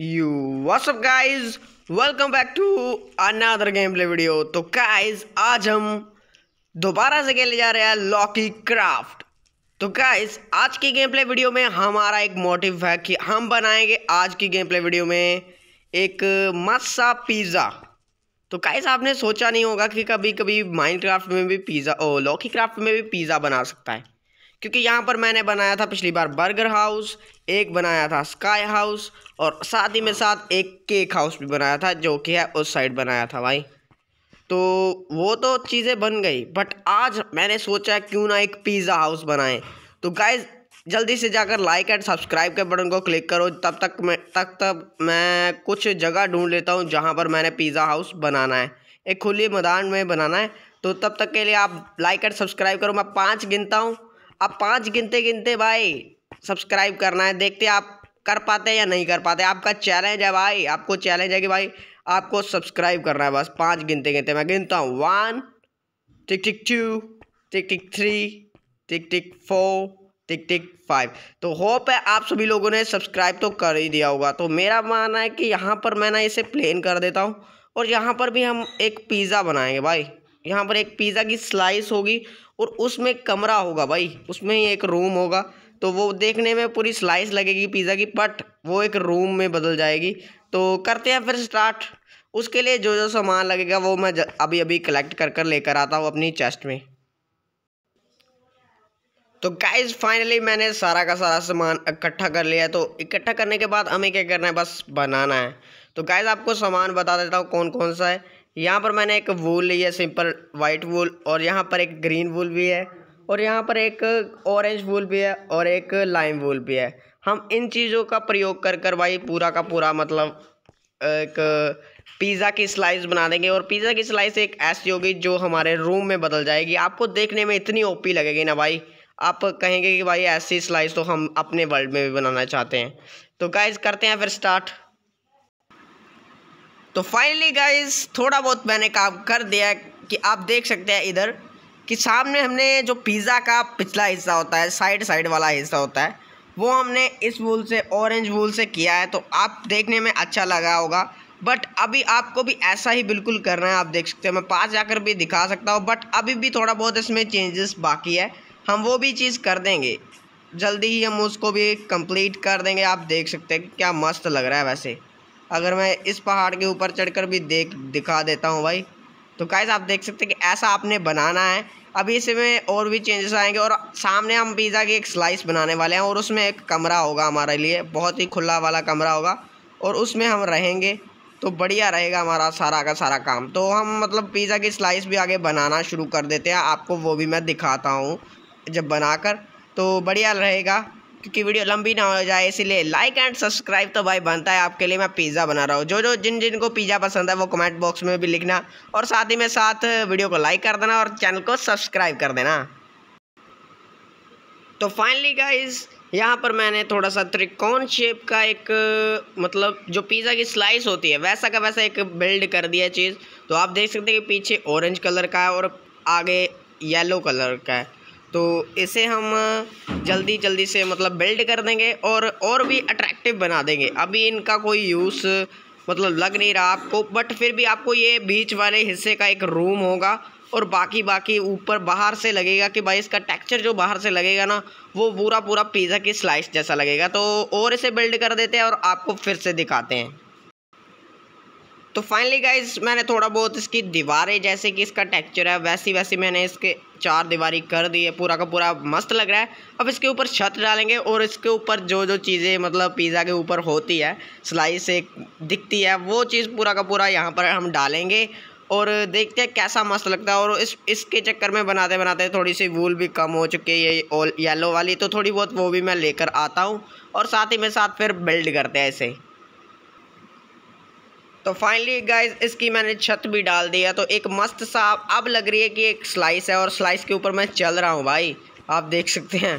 you what's up guys welcome back to another game play video तो guys आज हम दोबारा से खेले जा रहे हैं लॉकी क्राफ्ट तो गाइस आज की गेम प्ले वीडियो में हमारा एक मोटिव है कि हम बनाएंगे आज की गेम प्ले वीडियो में एक मस्सा पिज़्ज़ा तो गाइस आपने सोचा नहीं होगा कि कभी कभी माइनक्राफ्ट में भी पिज़्ज़ा ओ लॉकी क्राफ्ट में भी पिज़्ज़ा बना सकता है क्योंकि यहाँ पर मैंने बनाया था पिछली बार बर्गर हाउस एक बनाया था स्काई हाउस और साथ ही में साथ एक केक हाउस भी बनाया था जो कि है उस साइड बनाया था भाई तो वो तो चीज़ें बन गई बट आज मैंने सोचा क्यों ना एक पिज़्ज़ा हाउस बनाएं तो गाइज जल्दी से जाकर लाइक एंड सब्सक्राइब के बटन को क्लिक करो तब तक मैं तक तब मैं कुछ जगह ढूंढ लेता हूँ जहाँ पर मैंने पिज़्ज़ा हाउस बनाना है एक खुले मैदान में बनाना है तो तब तक के लिए आप लाइक एंड सब्सक्राइब करो मैं पाँच गिनता हूँ आप पाँच गिनते गिनते भाई सब्सक्राइब करना है देखते आप कर पाते हैं या नहीं कर पाते आपका चैलेंज है भाई आपको चैलेंज है कि भाई आपको सब्सक्राइब करना है बस पाँच गिनते गिनते मैं गिनता हूँ one tick tick two tick tick three tick tick four tick tick five तो होप है आप सभी लोगों ने सब्सक्राइब तो कर ही दिया होगा तो मेरा मानना है कि यहाँ पर मैं ना इसे प्लेन कर देता हूँ और यहाँ पर भी हम एक पिज़्ज़ा बनाएंगे भाई यहाँ पर एक पिज़्ज़ा की स्लाइस होगी और उसमें कमरा होगा भाई उसमें ही एक रूम होगा तो वो देखने में पूरी स्लाइस लगेगी पिज़्ज़ा की बट वो एक रूम में बदल जाएगी तो करते हैं फिर स्टार्ट उसके लिए जो जो सामान लगेगा वो मैं अभी अभी कलेक्ट कर कर लेकर आता हूँ अपनी चेस्ट में तो गाइज फाइनली मैंने सारा का सारा सामान इकट्ठा कर लिया तो इकट्ठा करने के बाद हमें क्या करना है बस बनाना है तो गाइज आपको सामान बता देता हूँ कौन कौन सा है यहाँ पर मैंने एक वूल ली है सिंपल वाइट वूल और यहाँ पर एक ग्रीन वूल भी है और यहाँ पर एक ऑरेंज वूल भी है और एक लाइम वूल भी है हम इन चीज़ों का प्रयोग कर कर भाई पूरा का पूरा मतलब एक पिज़्ज़ा की स्लाइस बना देंगे और पिज़्ज़ा की स्लाइस एक ऐसी होगी जो हमारे रूम में बदल जाएगी आपको देखने में इतनी ओपी लगेगी ना भाई आप कहेंगे कि भाई ऐसी स्लाइस तो हम अपने वर्ल्ड में भी बनाना चाहते हैं तो गाइज़ करते हैं फिर स्टार्ट तो फाइनली गाइज थोड़ा बहुत मैंने काम कर दिया कि आप देख सकते हैं इधर कि सामने हमने जो पिज़्ज़ा का पिछला हिस्सा होता है साइड साइड वाला हिस्सा होता है वो हमने इस वूल से ऑरेंज वूल से किया है तो आप देखने में अच्छा लगा होगा बट अभी आपको भी ऐसा ही बिल्कुल करना है आप देख सकते हो मैं पास जाकर भी दिखा सकता हूँ बट अभी भी थोड़ा बहुत इसमें चेंजेस बाकी है हम वो भी चीज़ कर देंगे जल्दी ही हम उसको भी कंप्लीट कर देंगे आप देख सकते हैं क्या मस्त लग रहा है वैसे अगर मैं इस पहाड़ के ऊपर चढ़कर भी देख दिखा देता हूँ भाई तो गाइज़ आप देख सकते हैं कि ऐसा आपने बनाना है अभी इसमें और भी चेंजेस आएंगे और सामने हम पिज़्ज़ा की एक स्लाइस बनाने वाले हैं और उसमें एक कमरा होगा हमारे लिए बहुत ही खुला वाला कमरा होगा और उसमें हम रहेंगे तो बढ़िया रहेगा हमारा सारा का सारा काम तो हम मतलब पिज़्ज़ा की स्लाइस भी आगे बनाना शुरू कर देते हैं आपको वो भी मैं दिखाता हूँ जब बनाकर तो बढ़िया रहेगा क्योंकि वीडियो लंबी ना हो जाए इसीलिए लाइक एंड सब्सक्राइब तो भाई बनता है आपके लिए मैं पिज़्ज़ा बना रहा हूँ जो जो जिन जिन को पिज़्ज़ा पसंद है वो कमेंट बॉक्स में भी लिखना और साथ ही में साथ वीडियो को लाइक कर देना और चैनल को सब्सक्राइब कर देना तो फाइनली गाइज़ यहाँ पर मैंने थोड़ा सा त्रिकोण शेप का एक मतलब जो पिज़्ज़ा की स्लाइस होती है वैसा का वैसा एक बिल्ड कर दिया चीज़ तो आप देख सकते हैं कि पीछे ऑरेंज कलर का है और आगे येलो कलर का है तो इसे हम जल्दी जल्दी से मतलब बिल्ड कर देंगे और और भी अट्रैक्टिव बना देंगे अभी इनका कोई यूज़ मतलब लग नहीं रहा आपको बट फिर भी आपको ये बीच वाले हिस्से का एक रूम होगा और बाकी बाकी ऊपर बाहर से लगेगा कि भाई इसका टेक्सचर जो बाहर से लगेगा ना वो पूरा पूरा पिज़्ज़ा की स्लाइस जैसा लगेगा तो और इसे बिल्ड कर देते हैं और आपको फिर से दिखाते हैं तो फाइनली गाइज मैंने थोड़ा बहुत इसकी दीवारें जैसे कि इसका टेक्चर है वैसी वैसी मैंने इसके चार दीवारी कर दी है पूरा का पूरा मस्त लग रहा है अब इसके ऊपर छत डालेंगे और इसके ऊपर जो जो चीज़ें मतलब पिज़्ज़ा के ऊपर होती है सिलाई से दिखती है वो चीज़ पूरा का पूरा यहाँ पर हम डालेंगे और देखते हैं कैसा मस्त लगता है और इस इसके चक्कर में बनाते बनाते थोड़ी सी वूल भी कम हो चुकी है ये येलो वाली तो थोड़ी बहुत वो भी मैं लेकर आता हूँ और साथ ही में साथ फिर बिल्ड करते हैं इसे तो फाइनली गाइज इसकी मैंने छत भी डाल दिया तो एक मस्त सा अब लग रही है कि एक स्लाइस है और स्लाइस के ऊपर मैं चल रहा हूँ भाई आप देख सकते हैं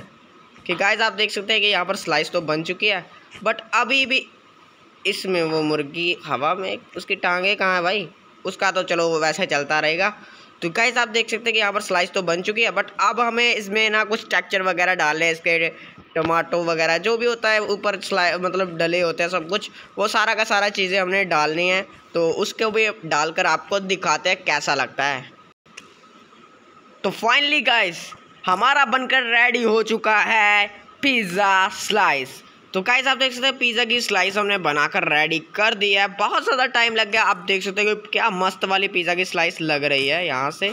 कि गाइज आप देख सकते हैं कि यहाँ पर स्लाइस तो बन चुकी है बट अभी भी इसमें वो मुर्गी हवा में उसकी टांगे कहाँ है भाई उसका तो चलो वैसे चलता रहेगा तो गाइज आप देख सकते हैं कि यहाँ पर स्लाइस तो बन चुकी है बट अब हमें इसमें ना कुछ टेक्चर वगैरह डालने हैं इसके टमाटो वगैरह जो भी होता है ऊपर स्लाइ मतलब डले होते हैं सब कुछ वो सारा का सारा चीज़ें हमने डालनी है तो उसके भी डालकर आपको दिखाते हैं कैसा लगता है तो फाइनली गाइस हमारा बनकर रेडी हो चुका है पिज़्ज़ा स्लाइस तो गाइस आप देख सकते हैं पिज़्ज़ा की स्लाइस हमने बनाकर रेडी कर दिया है बहुत ज़्यादा टाइम लग गया आप देख सकते हो क्या मस्त वाली पिज़्ज़ा की स्लाइस लग रही है यहाँ से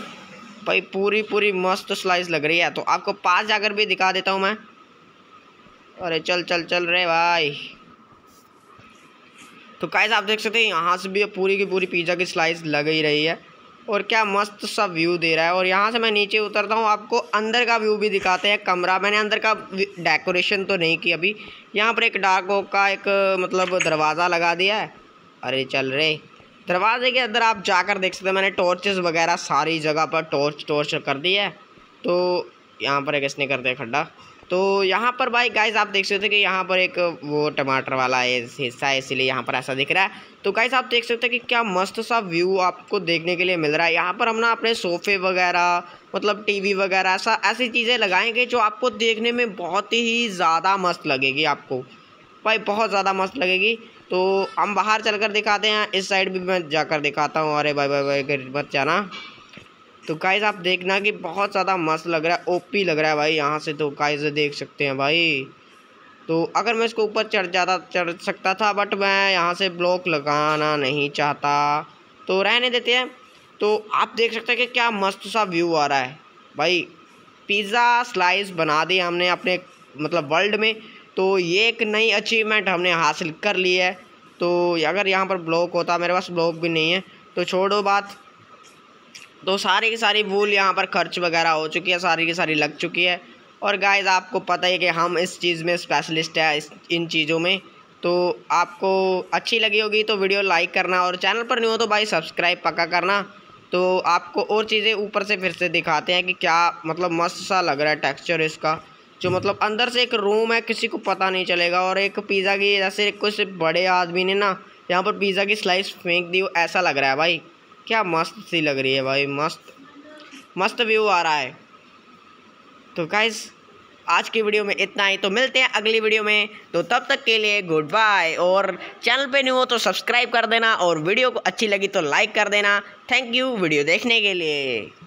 भाई पूरी पूरी मस्त स्लाइस लग रही है तो आपको पास जाकर भी दिखा देता हूँ मैं अरे चल चल चल रहे भाई तो कैसे आप देख सकते हैं यहाँ से भी पूरी की पूरी पिज़्ज़ा की स्लाइस लग ही रही है और क्या मस्त सा व्यू दे रहा है और यहाँ से मैं नीचे उतरता हूँ आपको अंदर का व्यू भी दिखाते हैं कमरा मैंने अंदर का डेकोरेशन तो नहीं किया अभी यहाँ पर एक डार्क का एक मतलब दरवाज़ा लगा दिया है अरे चल रे दरवाजे के अंदर आप जाकर देख सकते हैं मैंने टॉर्चेस वगैरह सारी जगह पर टॉर्च टॉर्च कर दी है तो यहाँ पर एक इसने कर दिया खड्डा तो यहाँ पर भाई गाइस आप देख सकते हैं कि यहाँ पर एक वो टमाटर वाला हिस्सा है इसीलिए यहाँ पर ऐसा दिख रहा है तो गाइस आप देख सकते हैं कि क्या मस्त सा व्यू आपको देखने के लिए मिल रहा है यहाँ पर हम ना अपने सोफ़े वगैरह मतलब टीवी वगैरह ऐसा ऐसी चीज़ें लगाएंगे जो आपको देखने में बहुत ही ज़्यादा मस्त लगेगी आपको भाई बहुत ज़्यादा मस्त लगेगी तो हम बाहर कर दिखाते हैं इस साइड भी मैं जाकर दिखाता हूँ अरे भाई भाई भाई मत जाना तो काइज आप देखना कि बहुत ज़्यादा मस्त लग रहा है ओपी लग रहा है भाई यहाँ से तो काइज देख सकते हैं भाई तो अगर मैं इसको ऊपर चढ़ जाता चढ़ सकता था बट मैं यहाँ से ब्लॉक लगाना नहीं चाहता तो रहने देते हैं तो आप देख सकते हैं कि क्या मस्त सा व्यू आ रहा है भाई पिज़्ज़ा स्लाइस बना दी हमने अपने मतलब वर्ल्ड में तो ये एक नई अचीवमेंट हमने हासिल कर ली है तो अगर यहाँ पर ब्लॉक होता मेरे पास ब्लॉक भी नहीं है तो छोड़ो बात तो सारे की सारी वूल यहाँ पर खर्च वगैरह हो चुकी है सारी की सारी लग चुकी है और गाइज आपको पता ही कि हम इस चीज़ में स्पेशलिस्ट है इस इन चीज़ों में तो आपको अच्छी लगी होगी तो वीडियो लाइक करना और चैनल पर नहीं हो तो भाई सब्सक्राइब पक्का करना तो आपको और चीज़ें ऊपर से फिर से दिखाते हैं कि क्या मतलब मस्त सा लग रहा है टेक्स्चर इसका जो मतलब अंदर से एक रूम है किसी को पता नहीं चलेगा और एक पिज़्ज़ा की जैसे कुछ बड़े आदमी ने ना यहाँ पर पिज़्ज़ा की स्लाइस फेंक दी ऐसा लग रहा है भाई क्या मस्त सी लग रही है भाई मस्त मस्त व्यू आ रहा है तो गाइस आज की वीडियो में इतना ही तो मिलते हैं अगली वीडियो में तो तब तक के लिए गुड बाय और चैनल पे न्यू हो तो सब्सक्राइब कर देना और वीडियो को अच्छी लगी तो लाइक कर देना थैंक यू वीडियो देखने के लिए